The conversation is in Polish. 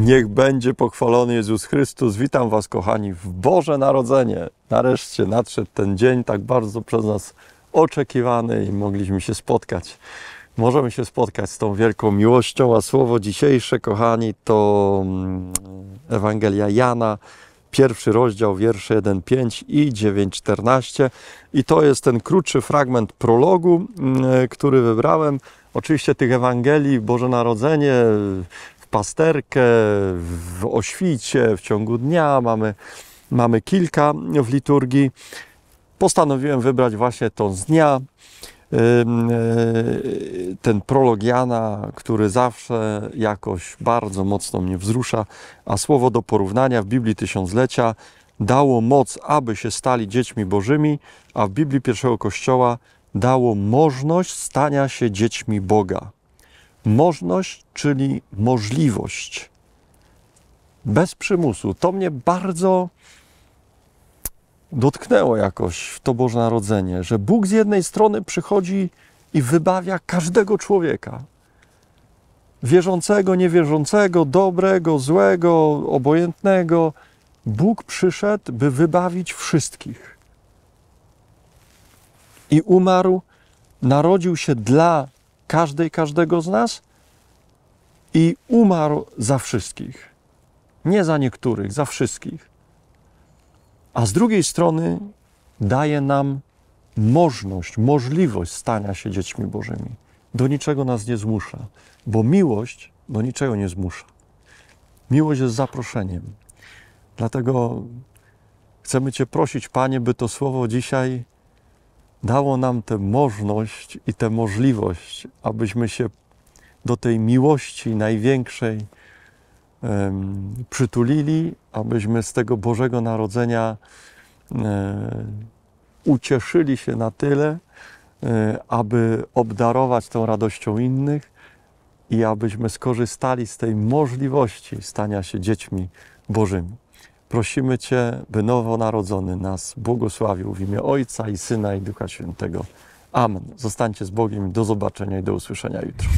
Niech będzie pochwalony Jezus Chrystus. Witam Was, kochani, w Boże Narodzenie. Nareszcie nadszedł ten dzień, tak bardzo przez nas oczekiwany, i mogliśmy się spotkać. Możemy się spotkać z tą wielką miłością, a słowo dzisiejsze, kochani, to mm, Ewangelia Jana, pierwszy rozdział, wiersze 1.5 i 9.14. I to jest ten krótszy fragment prologu, mm, który wybrałem. Oczywiście tych Ewangelii, Boże Narodzenie, pasterkę, w oświcie, w ciągu dnia. Mamy, mamy kilka w liturgii. Postanowiłem wybrać właśnie tą z dnia. E, ten prolog Jana, który zawsze jakoś bardzo mocno mnie wzrusza, a słowo do porównania w Biblii Tysiąclecia dało moc, aby się stali dziećmi bożymi, a w Biblii pierwszego Kościoła dało możliwość stania się dziećmi Boga. Możność, czyli możliwość. Bez przymusu. To mnie bardzo dotknęło jakoś w to Boże Narodzenie, że Bóg z jednej strony przychodzi i wybawia każdego człowieka. Wierzącego, niewierzącego, dobrego, złego, obojętnego. Bóg przyszedł, by wybawić wszystkich. I umarł, narodził się dla każdej, każdego z nas, i umarł za wszystkich. Nie za niektórych, za wszystkich. A z drugiej strony daje nam możność, możliwość stania się dziećmi Bożymi. Do niczego nas nie zmusza, bo miłość do niczego nie zmusza. Miłość jest zaproszeniem. Dlatego chcemy Cię prosić, Panie, by to słowo dzisiaj dało nam tę możność i tę możliwość, abyśmy się do tej miłości największej um, przytulili, abyśmy z tego Bożego Narodzenia um, ucieszyli się na tyle, um, aby obdarować tą radością innych i abyśmy skorzystali z tej możliwości stania się dziećmi Bożymi. Prosimy Cię, by nowonarodzony nas błogosławił w imię Ojca i Syna i Ducha Świętego. Amen. Zostańcie z Bogiem. Do zobaczenia i do usłyszenia jutro.